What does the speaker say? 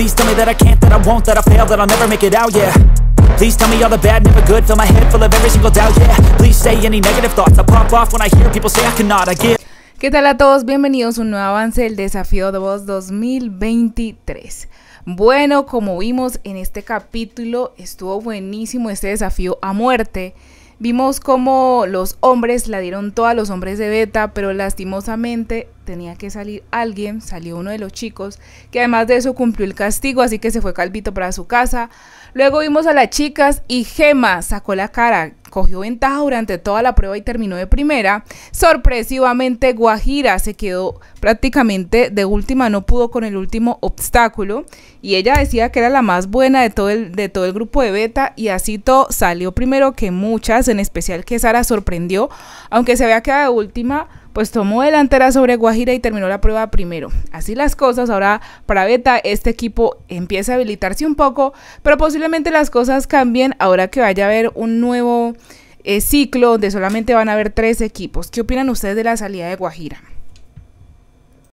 Please tell me that I can't, that I won't, that I fail, that I'll never make it out, yeah Please tell me all the bad, never good Fill my head full of every single doubt, yeah Please say any negative thoughts I pop off when I hear people say I cannot, I get ¿Qué tal a todos? Bienvenidos a un nuevo avance del Desafío de Voz 2023. Bueno, como vimos en este capítulo, estuvo buenísimo este desafío a muerte. Vimos cómo los hombres la dieron todos los hombres de beta, pero lastimosamente tenía que salir alguien, salió uno de los chicos, que además de eso cumplió el castigo, así que se fue Calvito para su casa. Luego vimos a las chicas y Gema sacó la cara, cogió ventaja durante toda la prueba y terminó de primera. Sorpresivamente Guajira se quedó prácticamente de última, no pudo con el último obstáculo y ella decía que era la más buena de todo el, de todo el grupo de beta y así todo salió primero que muchas, en especial que Sara sorprendió, aunque se había quedado de última pues tomó delantera sobre Guajira y terminó la prueba primero. Así las cosas, ahora para Beta este equipo empieza a habilitarse un poco, pero posiblemente las cosas cambien ahora que vaya a haber un nuevo eh, ciclo donde solamente van a haber tres equipos. ¿Qué opinan ustedes de la salida de Guajira?